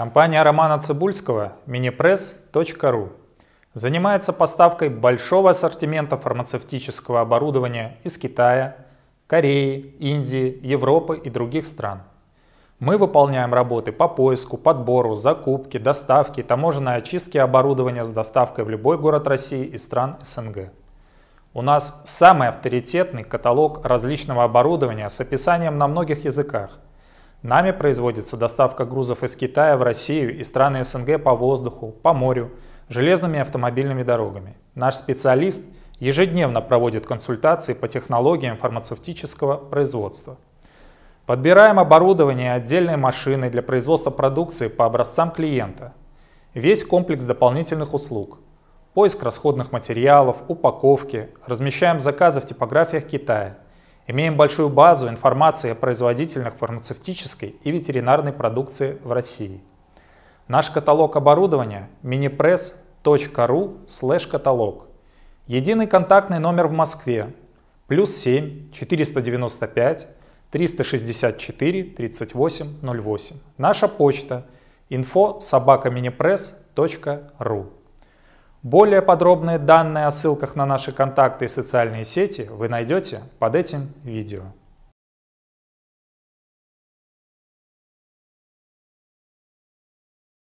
Компания Романа Цибульского minipress.ru занимается поставкой большого ассортимента фармацевтического оборудования из Китая, Кореи, Индии, Европы и других стран. Мы выполняем работы по поиску, подбору, закупке, доставке, таможенной очистке оборудования с доставкой в любой город России и стран СНГ. У нас самый авторитетный каталог различного оборудования с описанием на многих языках – Нами производится доставка грузов из Китая в Россию и страны СНГ по воздуху, по морю, железными и автомобильными дорогами. Наш специалист ежедневно проводит консультации по технологиям фармацевтического производства. Подбираем оборудование и отдельные машины для производства продукции по образцам клиента. Весь комплекс дополнительных услуг. Поиск расходных материалов, упаковки, размещаем заказы в типографиях Китая. Имеем большую базу информации о производителях фармацевтической и ветеринарной продукции в России. Наш каталог оборудования minipress.ru слэш каталог. Единый контактный номер в Москве плюс 7 495 364 3808. Наша почта info собакаминипресс.ру более подробные данные о ссылках на наши контакты и социальные сети вы найдете под этим видео.